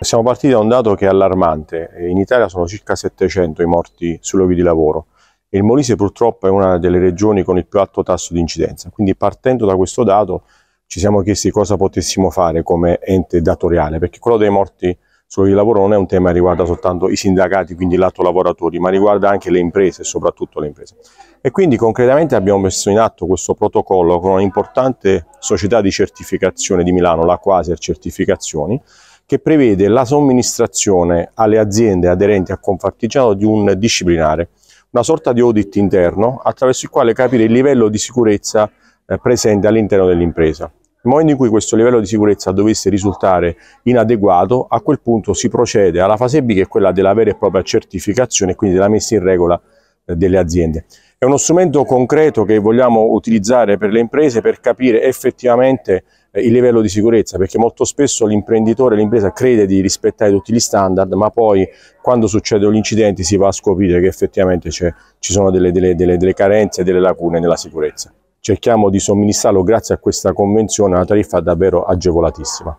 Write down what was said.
Siamo partiti da un dato che è allarmante. In Italia sono circa 700 i morti sui luoghi di lavoro e il Molise purtroppo è una delle regioni con il più alto tasso di incidenza. Quindi partendo da questo dato ci siamo chiesti cosa potessimo fare come ente datoriale, perché quello dei morti sui luoghi di lavoro non è un tema che riguarda soltanto i sindacati, quindi lato lavoratori, ma riguarda anche le imprese, soprattutto le imprese. E quindi concretamente abbiamo messo in atto questo protocollo con un'importante società di certificazione di Milano, la Quasar Certificazioni, che prevede la somministrazione alle aziende aderenti a Confartigiano di un disciplinare, una sorta di audit interno attraverso il quale capire il livello di sicurezza eh, presente all'interno dell'impresa. Nel momento in cui questo livello di sicurezza dovesse risultare inadeguato, a quel punto si procede alla fase B che è quella della vera e propria certificazione, quindi della messa in regola eh, delle aziende. È uno strumento concreto che vogliamo utilizzare per le imprese per capire effettivamente eh, il livello di sicurezza perché molto spesso l'imprenditore, l'impresa crede di rispettare tutti gli standard ma poi quando succedono gli incidenti si va a scoprire che effettivamente ci sono delle, delle, delle, delle carenze e delle lacune nella sicurezza. Cerchiamo di somministrarlo grazie a questa convenzione una tariffa davvero agevolatissima.